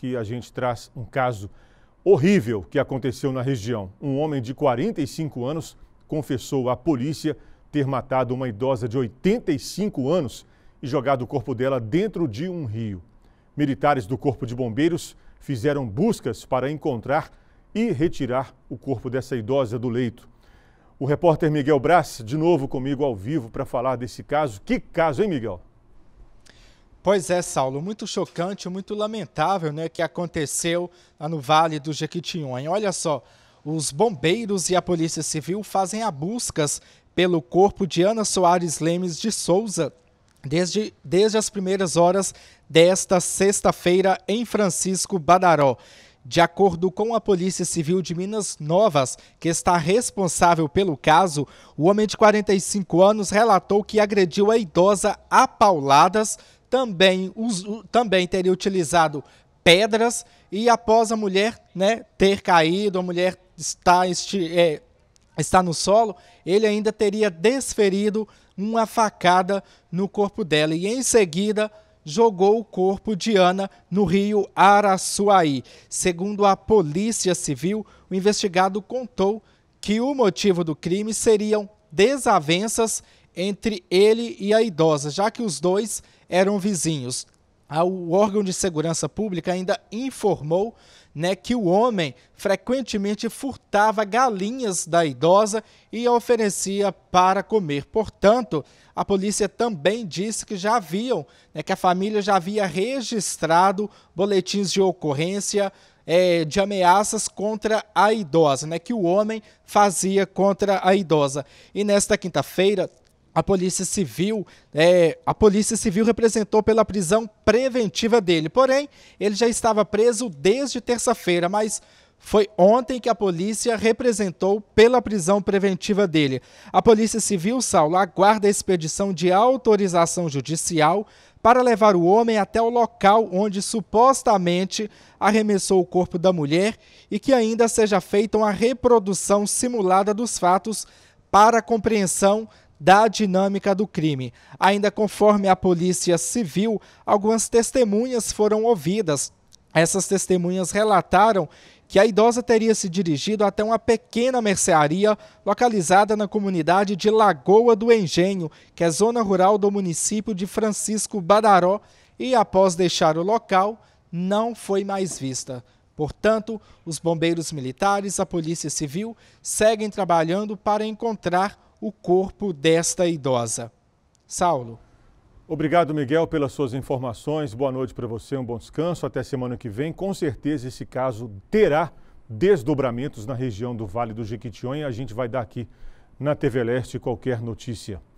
que a gente traz um caso horrível que aconteceu na região. Um homem de 45 anos confessou à polícia ter matado uma idosa de 85 anos e jogado o corpo dela dentro de um rio. Militares do Corpo de Bombeiros fizeram buscas para encontrar e retirar o corpo dessa idosa do leito. O repórter Miguel Brás, de novo comigo ao vivo para falar desse caso. Que caso, hein, Miguel? Pois é, Saulo, muito chocante, muito lamentável, né, que aconteceu lá no Vale do Jequitinhonha. Olha só, os bombeiros e a Polícia Civil fazem a buscas pelo corpo de Ana Soares Lemes de Souza desde, desde as primeiras horas desta sexta-feira em Francisco Badaró. De acordo com a Polícia Civil de Minas Novas, que está responsável pelo caso, o homem de 45 anos relatou que agrediu a idosa a pauladas também, us, também teria utilizado pedras e após a mulher né, ter caído, a mulher está, este, é, está no solo, ele ainda teria desferido uma facada no corpo dela e em seguida jogou o corpo de Ana no rio Araçuaí. Segundo a Polícia Civil, o investigado contou que o motivo do crime seriam desavenças entre ele e a idosa, já que os dois eram vizinhos. O órgão de segurança pública ainda informou né, que o homem frequentemente furtava galinhas da idosa e oferecia para comer. Portanto, a polícia também disse que já haviam, né, que a família já havia registrado boletins de ocorrência é, de ameaças contra a idosa, né, que o homem fazia contra a idosa. E nesta quinta-feira, a Polícia Civil, é, a Polícia Civil representou pela prisão preventiva dele. Porém, ele já estava preso desde terça-feira, mas foi ontem que a polícia representou pela prisão preventiva dele. A Polícia Civil, Saulo, aguarda a expedição de autorização judicial para levar o homem até o local onde supostamente arremessou o corpo da mulher e que ainda seja feita uma reprodução simulada dos fatos para a compreensão da dinâmica do crime. Ainda conforme a Polícia Civil, algumas testemunhas foram ouvidas. Essas testemunhas relataram que a idosa teria se dirigido até uma pequena mercearia localizada na comunidade de Lagoa do Engenho, que é zona rural do município de Francisco Badaró, e após deixar o local, não foi mais vista. Portanto, os bombeiros militares, a Polícia Civil seguem trabalhando para encontrar o corpo desta idosa. Saulo. Obrigado, Miguel, pelas suas informações. Boa noite para você, um bom descanso. Até semana que vem. Com certeza esse caso terá desdobramentos na região do Vale do Jequitinhonha. A gente vai dar aqui na TV Leste qualquer notícia.